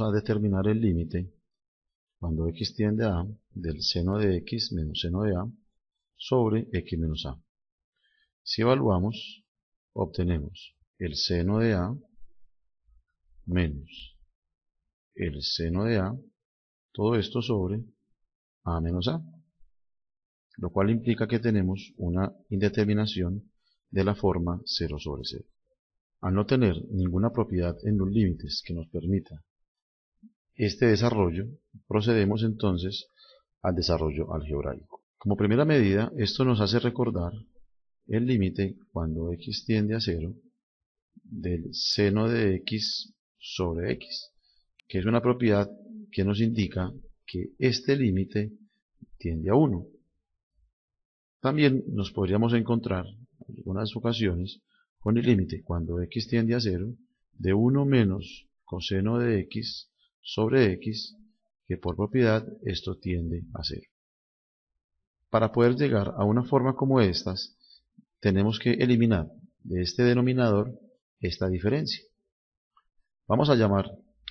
a determinar el límite cuando x tiende a del seno de x menos seno de a sobre x menos a. Si evaluamos, obtenemos el seno de a menos el seno de a, todo esto sobre a menos a, lo cual implica que tenemos una indeterminación de la forma 0 sobre 0. Al no tener ninguna propiedad en los límites que nos permita este desarrollo, procedemos entonces al desarrollo algebraico. Como primera medida, esto nos hace recordar el límite cuando x tiende a 0 del seno de x sobre x, que es una propiedad que nos indica que este límite tiende a 1. También nos podríamos encontrar en algunas ocasiones con el límite cuando x tiende a 0 de 1 menos coseno de x sobre x, que por propiedad esto tiende a ser. Para poder llegar a una forma como estas, tenemos que eliminar de este denominador esta diferencia. Vamos a llamar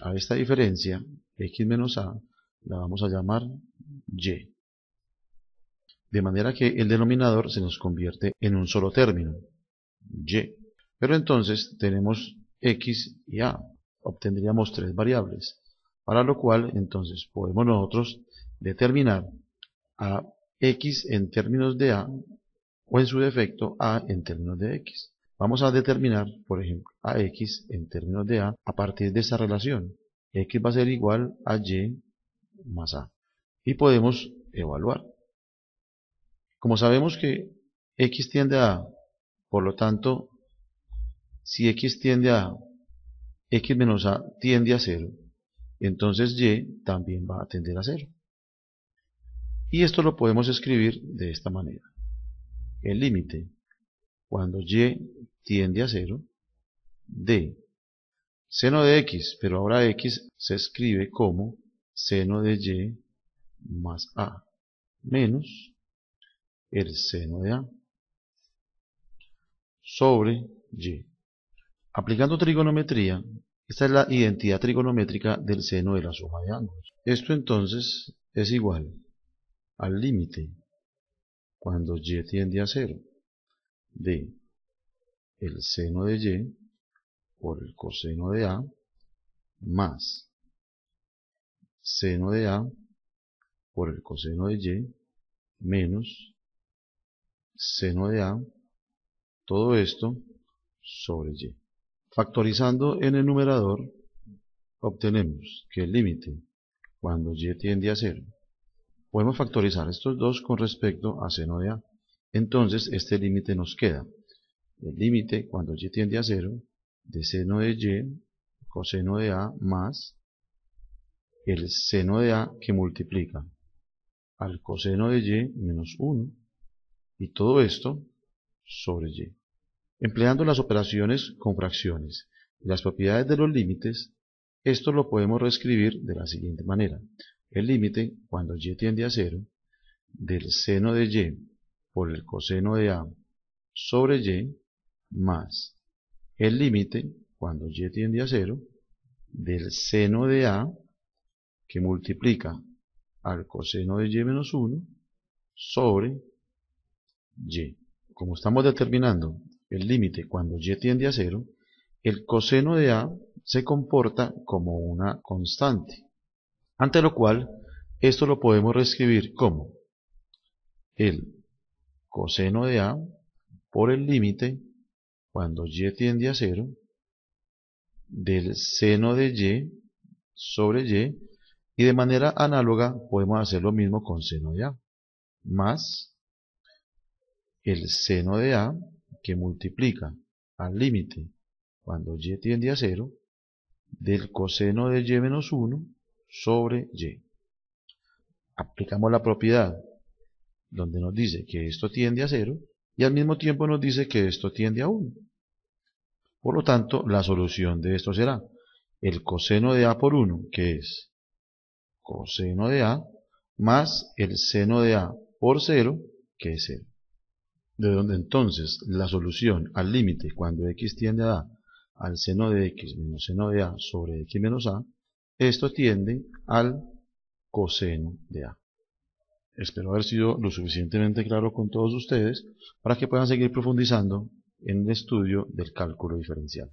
a esta diferencia, x menos a, la vamos a llamar y. De manera que el denominador se nos convierte en un solo término, y. Pero entonces tenemos x y a. Obtendríamos tres variables. Para lo cual, entonces, podemos nosotros determinar a x en términos de a o en su defecto a en términos de x. Vamos a determinar, por ejemplo, a x en términos de a a partir de esta relación. x va a ser igual a y más a. Y podemos evaluar. Como sabemos que x tiende a por lo tanto, si x tiende a a, x menos a tiende a 0, entonces y también va a tender a 0. Y esto lo podemos escribir de esta manera. El límite cuando y tiende a 0 de seno de x, pero ahora x se escribe como seno de y más a menos el seno de a sobre y. Aplicando trigonometría esta es la identidad trigonométrica del seno de la suma de ángulos. Esto entonces es igual al límite cuando y tiende a cero de el seno de y por el coseno de a más seno de a por el coseno de y menos seno de a todo esto sobre y. Factorizando en el numerador, obtenemos que el límite cuando y tiende a 0. Podemos factorizar estos dos con respecto a seno de a. Entonces este límite nos queda. El límite cuando y tiende a 0 de seno de y coseno de a más el seno de a que multiplica al coseno de y menos 1 y todo esto sobre y. Empleando las operaciones con fracciones y las propiedades de los límites, esto lo podemos reescribir de la siguiente manera. El límite, cuando y tiende a cero del seno de y por el coseno de a sobre y más el límite, cuando y tiende a 0, del seno de a que multiplica al coseno de y menos 1 sobre y. Como estamos determinando el límite cuando y tiende a cero, el coseno de A se comporta como una constante. Ante lo cual, esto lo podemos reescribir como el coseno de A por el límite cuando y tiende a cero del seno de y sobre y y de manera análoga podemos hacer lo mismo con seno de A más el seno de A que multiplica al límite cuando y tiende a 0 del coseno de y menos 1 sobre y. Aplicamos la propiedad donde nos dice que esto tiende a 0 y al mismo tiempo nos dice que esto tiende a 1. Por lo tanto, la solución de esto será el coseno de a por 1, que es coseno de a, más el seno de a por 0, que es 0 de donde entonces la solución al límite cuando x tiende a A al seno de x menos seno de A sobre x menos A, esto tiende al coseno de A. Espero haber sido lo suficientemente claro con todos ustedes para que puedan seguir profundizando en el estudio del cálculo diferencial.